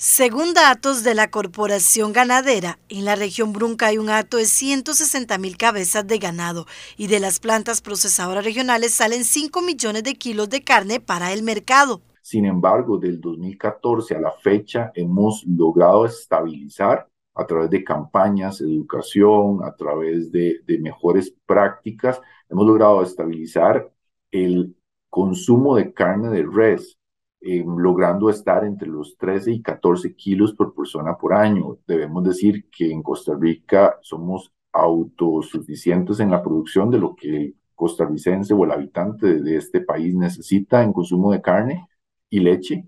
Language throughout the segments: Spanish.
Según datos de la Corporación Ganadera, en la región Brunca hay un acto de 160 mil cabezas de ganado y de las plantas procesadoras regionales salen 5 millones de kilos de carne para el mercado. Sin embargo, del 2014 a la fecha hemos logrado estabilizar a través de campañas, educación, a través de, de mejores prácticas, hemos logrado estabilizar el consumo de carne de res eh, logrando estar entre los 13 y 14 kilos por persona por año. Debemos decir que en Costa Rica somos autosuficientes en la producción de lo que el costarricense o el habitante de este país necesita en consumo de carne y leche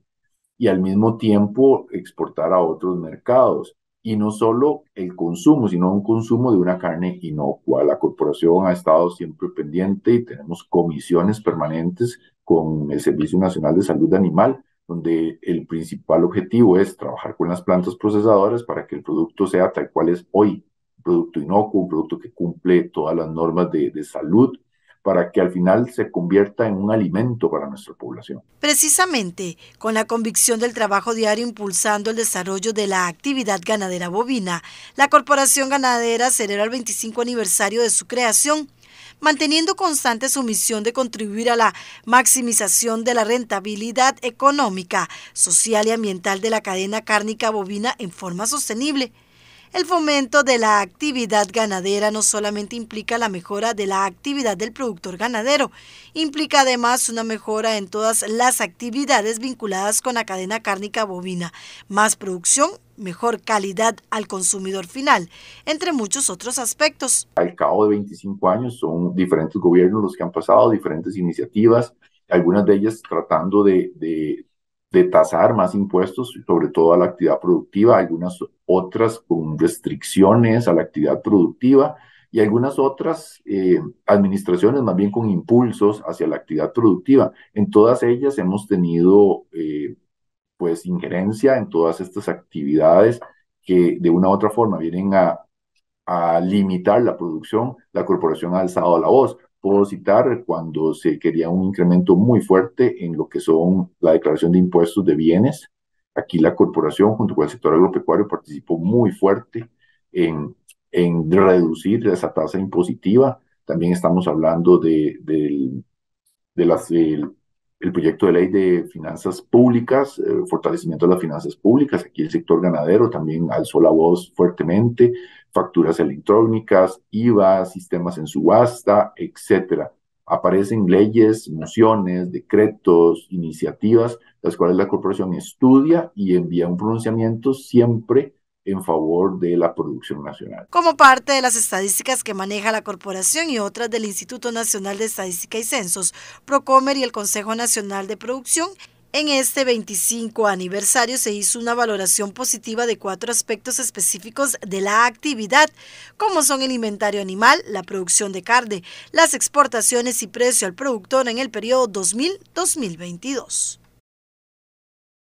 y al mismo tiempo exportar a otros mercados. Y no solo el consumo, sino un consumo de una carne inocua. La corporación ha estado siempre pendiente y tenemos comisiones permanentes con el Servicio Nacional de Salud Animal, donde el principal objetivo es trabajar con las plantas procesadoras para que el producto sea tal cual es hoy, un producto inocuo, un producto que cumple todas las normas de, salud, para que al final se convierta en un alimento para nuestra población. Precisamente, con la convicción del trabajo diario impulsando el desarrollo de la actividad ganadera bovina, la Corporación Ganadera celebra el 25 aniversario de su creación manteniendo constante su misión de contribuir a la maximización de la rentabilidad económica, social y ambiental de la cadena cárnica bovina en forma sostenible. El fomento de la actividad ganadera no solamente implica la mejora de la actividad del productor ganadero, implica además una mejora en todas las actividades vinculadas con la cadena cárnica bovina, más producción, mejor calidad al consumidor final, entre muchos otros aspectos. Al cabo de 25 años son diferentes gobiernos los que han pasado, diferentes iniciativas, algunas de ellas tratando de, de tasar más impuestos, sobre todo a la actividad productiva, algunas otras con restricciones a la actividad productiva y algunas otras eh, administraciones más bien con impulsos hacia la actividad productiva. En todas ellas hemos tenido eh, pues injerencia en todas estas actividades que de una u otra forma vienen a, a limitar la producción. La corporación ha alzado la voz puedo citar cuando se quería un incremento muy fuerte en lo que son la declaración de impuestos de bienes. Aquí la corporación, junto con el sector agropecuario, participó muy fuerte en, en reducir esa tasa impositiva. También estamos hablando de, de, de las, el proyecto de ley de finanzas públicas, eh, fortalecimiento de las finanzas públicas, aquí el sector ganadero también alzó la voz fuertemente, facturas electrónicas, IVA, sistemas en subasta, etcétera. Aparecen leyes, mociones, decretos, iniciativas, las cuales la corporación estudia y envía un pronunciamiento siempre en favor de la producción nacional. Como parte de las estadísticas que maneja la corporación y otras del Instituto Nacional de Estadística y Censos, Procomer y el Consejo Nacional de Producción, en este 25 aniversario se hizo una valoración positiva de cuatro aspectos específicos de la actividad, como son el inventario animal, la producción de carne, las exportaciones y precio al productor en el periodo 2000-2022.